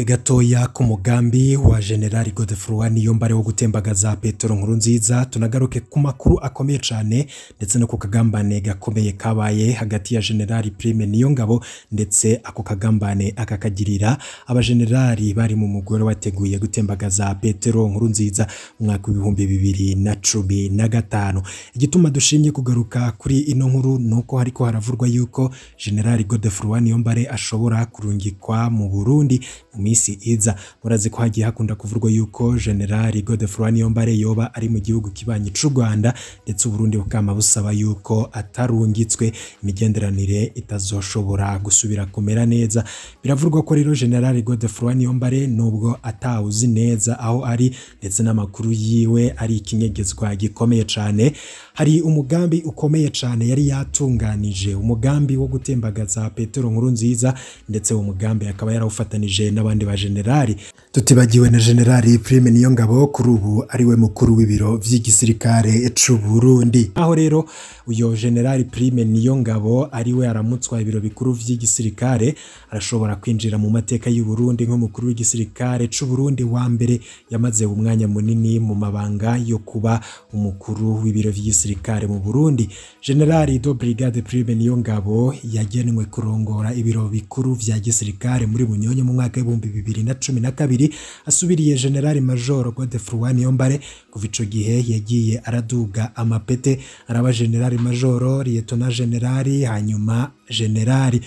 akabwe gatoya k'umugambi wa generali godefroid mbare wo gutembagaza petero nkuru nziza tunagaruke ku makuru akomeye cyane ndetse no ku kagambane gakomeye kabaye hagati ya generali prime Ngabo ndetse ako kagambane akakagirira abajenerali bari mu mugore wateguye gutembagaza petero nkuru nziza umwaka mwaka w'ibihumbi bibiri na cumi na gatanu igituma dushimye kugaruka kuri ino nkuru ni uko hariko haravurwa yuko generali godefroid niyombare ashobora kurungikwa mu burundi mu minsi iza murazi ko hagiye hakunda kuvurwa yuko General godefroy niyombare yoba ari mu gihugu kibanye cy'u rwanda ndetse uburundi bukama busaba yuko atarungitswe imigenderanire itazoshobora gusubira kumera neza biravurwa ko rero General godefroy niyombare nubwo atawuzi neza aho ari ndetse n'amakuru yiwe ari ikinyegezwa gikomeye cyane hari umugambi ukomeye cyane yari yatunganije umugambi wo gutembagaza petero nkuru nziza ndetse uwo mugambi akaba yarawufatanije n'abandi n'abandi ba generali tutibagiwe na generali Prime Niyongabo kuri ubu ariwe mukuru w'ibiro by'igisirikare cy'uburundi aho rero uyu generali Prime Niyongabo ariwe aramutswa ibiro bikuru by'igisirikare arashobora kwinjira mu mateka y'u Burundi nk'umukuru w'igisirikare cyu Burundi wa mbere yamaze umwanya munini mu mabanga yo kuba umukuru w'ibiro by'igisirikare mu Burundi generali do brigade Prime Niyongabo yagenwe kurongora ibiro bikuru bya gisirikare muri Bunyonyi mu mwaka w'ibihumbi bibiri na cumi na kabiri asubiriye generali majoro godefroid niyombare kuva icyo gihe yagiye araduga amapete araba generali majoro liyetona generali hanyuma generali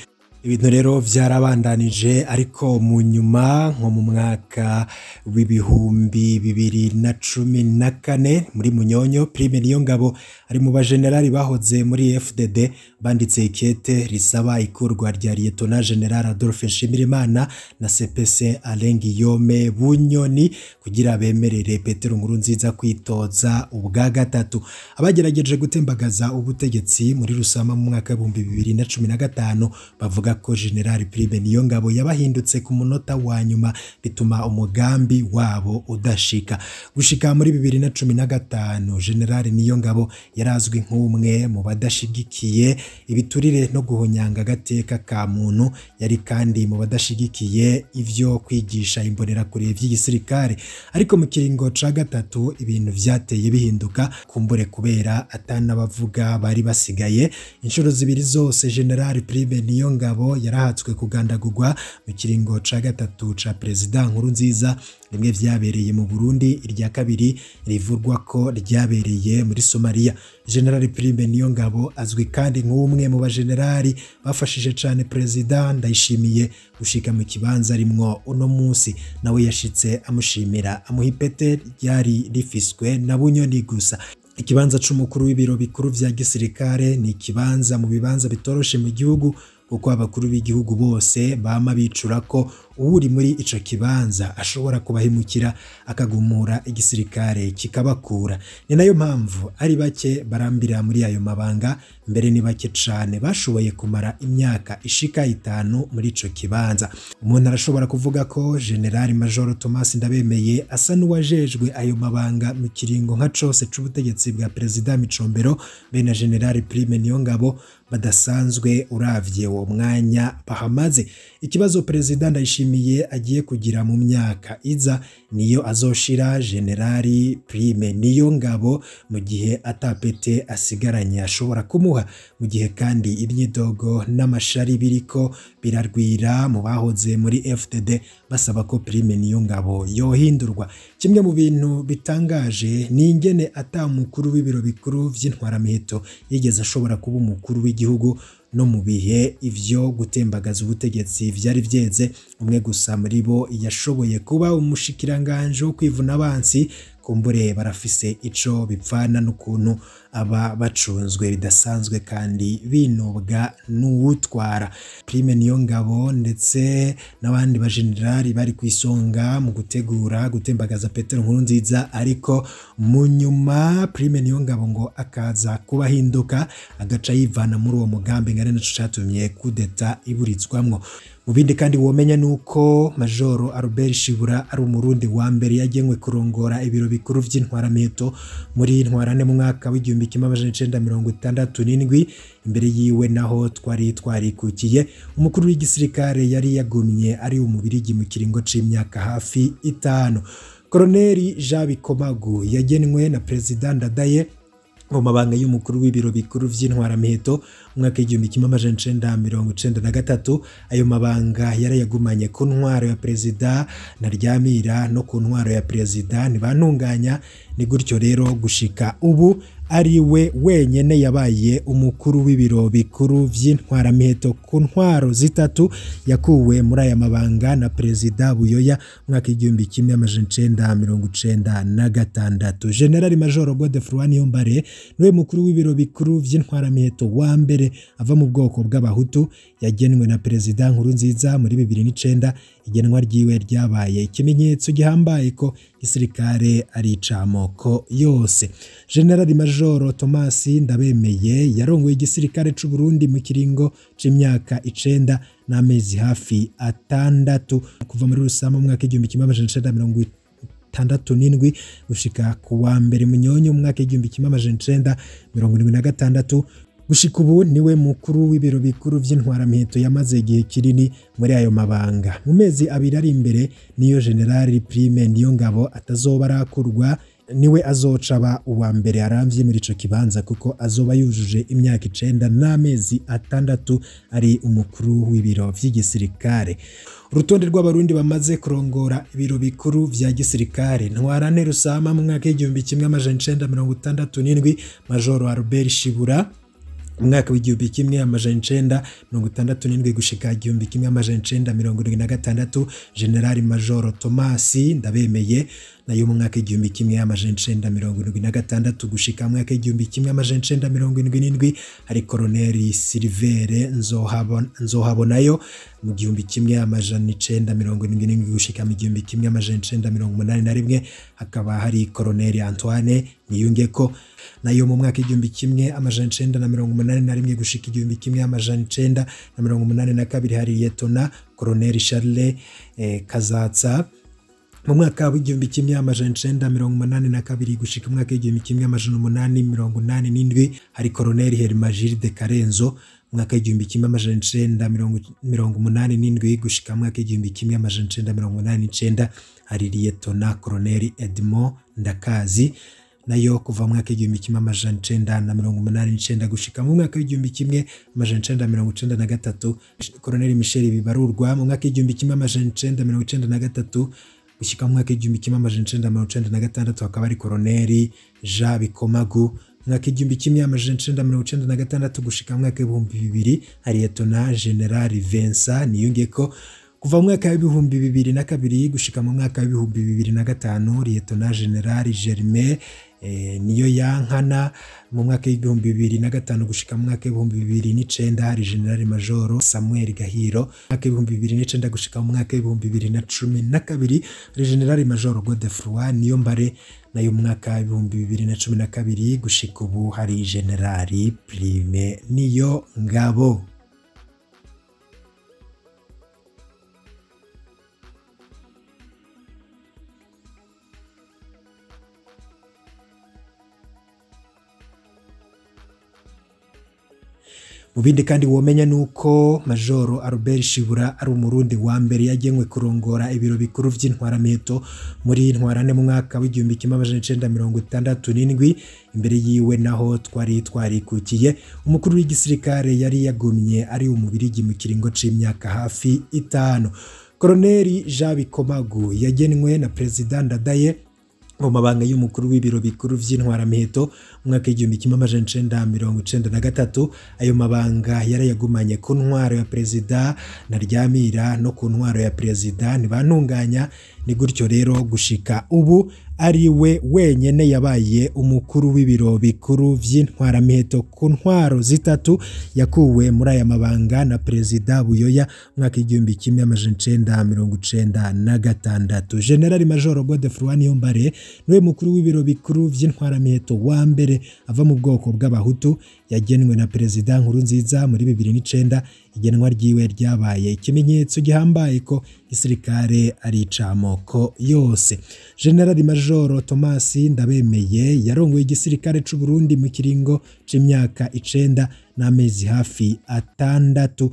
ibintu rero byarabandanije ariko mu nyuma nko mu mwaka w'ibihumbi bibiri na cumi na kane muri munyonyo prime niyongabo ari mu bajenerali bahoze muri fdd banditse ikete risaba ikurwa rya liyetona general adolphe nshimirimana na cpc alain guillaume bunyoni kugira bemerere petero nkuru nziza kwitoza ubwa gatatu abagerageje gutembagaza ubutegetsi muri rusama mu mwaka w'ibihumbi bibiri na cumi na gatanu bavuga kubera ko General Pribe Niyongabo yabahindutse ku munota wa nyuma bituma umugambi wabo udashika gushika muri bibiri na cumi na gatanu General yari azwi nk'umwe mu badashigikiye ibiturire no guhonyanga agateka ka muntu yari kandi mu badashigikiye ivyo kwigisha imbonerakure vy'igisirikare ariko mu kiringo ca gatatu ibintu byateye bihinduka kumbure kubera atanabavuga bari basigaye inshuro zibiri zose General Pribe Niyongabo wabo yarahatswe kugandagurwa mu kiringo cya gatatu cya perezida nkuru nziza rimwe byabereye mu burundi irya kabiri rivurwa ko ryabereye muri somaliya generali Prime niyo ngabo azwi kandi nk'umwe mu bajenerali bafashije cyane perezida ndayishimiye gushika mu kibanza arimwo uno munsi nawe yashitse amushimira amuha ipete ryari rifiswe na bunyoni gusa ikibanza cy'umukuru w'ibiro bikuru bya gisirikare ni ikibanza mu bibanza bitoroshe mu gihugu uko abakuru b'igihugu bose bama bicura ko uwuri muri icyo kibanza ashobora kubahimukira akagumura igisirikare kikabakura ni nayo mpamvu ari bake barambira muri ayo mabanga mbere ni bake cyane bashoboye kumara imyaka ishika itanu muri icyo kibanza umuntu arashobora kuvuga ko generali major thomas ndabemeye asa n'uwajejwe ayo mabanga mu kiringo nka cyose cy'ubutegetsi bwa perezida micombero bene na generali prime niyongabo badasanzwe uravye uwo mwanya bahamaze ikibazo perezida ndayishimiye yishimiye agiye kugira mu myaka iza niyo azoshira generali prime niyo ngabo mu gihe atapete asigaranye ashobora kumuha mu gihe kandi imyidogo n'amashari biri ko birarwira mu bahoze muri FDD basaba ko prime niyo ngabo yohindurwa kimwe mu bintu bitangaje ni ingene atamukuru w'ibiro bikuru by'intwaramiheto yigeze ashobora kuba umukuru w'igihugu no mu bihe ibyo gutembagaza ubutegetsi byari byeze umwe gusa muri bo yashoboye kuba umushikiranganje wo kwivuna abansi kumbure barafise ico bipfana n'ukuntu aba bacunzwe bidasanzwe kandi binubwa n'uwutwara Prime Niyongabo ndetse n'abandi bajenerali bari ku isonga mu gutegura gutembagaza Petero Nkuru nziza ariko mu nyuma Prime Niyongabo ngo akaza kubahinduka agaca yivana muri uwo mugambi ngari naco catumye kudeta iburitswamwo mu bindi kandi womenya ni uko majoro Albert Shibura ari umurundi wa mbere yagenwe kurongora ibiro bikuru by'intwaramiheto muri ntwarane mu mwaka w'igihumbi kimwe amajana icenda mirongo itandatu n'indwi imbere yiwe naho twari twarikukiye umukuru w'igisirikare yari yagumye ari umubirigi mu kiringo c'imyaka hafi itanu koloneli jean bikomagu yagenwe na perezida ndadaye mu mabanga y'umukuru w'ibiro bikuru by'intwaramiheto mu mwaka w'igihumbi kimwe amajana icenda mirongo icenda na gatatu ayo mabanga yarayagumanye ku ntwaro ya perezida ntaryamira no ku ntwaro ya perezida ntibantunganya ni gutyo rero gushika ubu ari we wenyine yabaye umukuru w'ibiro bikuru by'intwaramiheto ku ntwaro zitatu yakuwe muri aya mabanga na perezida buyoya mwaka igihumbi kimwe amajana icenda mirongo icyenda na gatandatu generali majoro godefroi niyombare niwe mukuru w'ibiro bikuru by'intwaramiheto wa mbere ava mu bwoko bw'abahutu yagenwe na perezida nkuru nziza muri bibiri n'icenda igenwa ryiwe ryabaye ikimenyetso gihambaye ko gisirikare ari icamoko yose generali majoro thomas ndabemeye yarongoye igisirikare c'u Burundi mu kiringo c'imyaka icenda n'amezi hafi atandatu kuva muri rusama mu mwaka igihumbi kimwe amajana icenda mirongo itandatu n'indwi gushika ku wa mbere Munyonyi umwaka mwaka igihumbi kimwe amajana icenda mirongo irindwi na gatandatu gushika ubu niwe mukuru w'ibiro bikuru by'intwaramiheto yamaze igihe kinini muri ayo mabanga mu mezi abiri ari imbere niyo generali prime niyo ngabo atazoba arakurwa niwe azocaba uwa mbere arambye muri icyo kibanza kuko azoba yujuje imyaka icenda n'amezi atandatu ari umukuru w'ibiro by'igisirikare urutonde rw'abarundi bamaze kurongora ibiro bikuru bya gisirikare ntwarane rusama mu mwaka w'igihumbi kimwe amajana icenda mirongo itandatu n'indwi majoro albert shibura umwaka w'igihumbi kimwe amajana icenda mirongo itandatu n'indwi gushika igihumbi kimwe amajana icenda mirongo irindwi na gatandatu generali majoro tomasi ndabemeye nayo mu mwaka igihumbi kimwe amajana icenda mirongo irindwi na gatandatu gushika mu mwaka igihumbi kimwe amajana icenda mirongo irindwi n'indwi hari koroneri silivere nzohabonayo mu gihumbi kimwe amajana icenda mirongo irindwi n'indwi gushika mu gihumbi kimwe amajana icenda mirongo umunani na rimwe hakaba hari koroneri antoine niyungeko nayo mu mwaka igihumbi kimwe amajana icenda na mirongo umunani na rimwe gushika igihumbi kimwe amajana icenda na mirongo umunani na kabiri hari yetona koroneri charle eh, kazatsa mu mwaka w'igihumbi kimwe amajana icenda mirongo umunani na kabiri gushika umwaka w'igihumbi kimwe amajana umunani mirongo inani n'indwi hari koroneli hermagilde karenzo mwaka w'igihumbi kimwe amajana icenda mirongo umunani n'indwi gushika mwaka w'igihumbi kimwe amajana icenda mirongo umunani n'icenda hari liyetona koroneli edmond ndakazi nayo kuva mwaka w'igihumbi kimwe amajana icenda na mirongo umunani n'icenda gushika mu mwaka w'igihumbi kimwe amajana icenda mirongo icenda na gatatu koroneli misheli bibarurwa mu mwaka w'igihumbi kimwe amajana icenda mirongo icenda na gatatu gushyika mu mwaka w'igihumbi kimwe amajana icenda mirongo icenda na gatandatu hakaba ari koroneri jean bikomagu mwaka igihumbi kimwe amajana icenda mirongo icenda na gatandatu gushika mu mwaka w'ibihumbi bibiri hariyetona generali vincent niyungeko kuva mu mwaka w'ibihumbi bibiri na kabiri gushika mu mwaka w'ibihumbi bibiri na gatanu liyetona generali germain Eh, niyo yankana mu mwaka w'ibihumbi bibiri na gatanu gushyika mu mwaka w'ibihumbi bibiri n'icyenda hari generali majoro samuel gahiro mu mwaka w'ibihumbi bibiri n'icyenda gushyika mu mwaka w'ibihumbi bibiri na cumi na kabiri hari generali majoro godefroi niyo mbare nayo mu mwaka w'ibihumbi bibiri na cumi na kabiri gushyika ubu hari generali prime niyo ngabo mu bindi kandi womenya ni uko majoro Albert Shibura ari umurundi wa mbere yagenwe kurongora ibiro bikuru by'intwaramiheto muri ntwarane mu mwaka w'igihumbi kimwe amajana icyenda mirongo itandatu n'indwi imbere yiwe naho twari twarikukiye umukuru w'igisirikare yari yagumye ari umubirigi mu kiringo c'imyaka hafi itanu Koloneli Jean Bikomagu yagenwe na Perezida Ndadaye mu mabanga y'umukuru w'ibiro bikuru by'intwaramiheto mu mwaka w'igihumbi kimwe amajana icenda mirongo icenda na gatatu ayo mabanga yarayagumanye ku ntwaro ya perezida ntaryamira no ku ntwaro ya perezida ntibantunganya ni gutyo rero gushika ubu ari we wenyine yabaye umukuru w'ibiro bikuru by'intwaramiheto ku ntwaro zitatu yakuwe muri aya mabanga na perezida buyoya umwaka igihumbi kimwe amajana icenda mirongo icyenda na gatandatu generali majoro godefroid niyombare niwe mukuru w'ibiro bikuru by'intwaramiheto wa mbere ava mu bwoko bw'abahutu yagenwe na perezida Nkuru nziza muri bibiri n'icyenda igenwa ryiwe ryabaye ikimenyetso gihambaye ko gisirikare ari icamoko yose generali majoro thomas ndabemeye yarongoye igisirikare cy'u Burundi mu kiringo cy'imyaka icyenda n'amezi hafi atandatu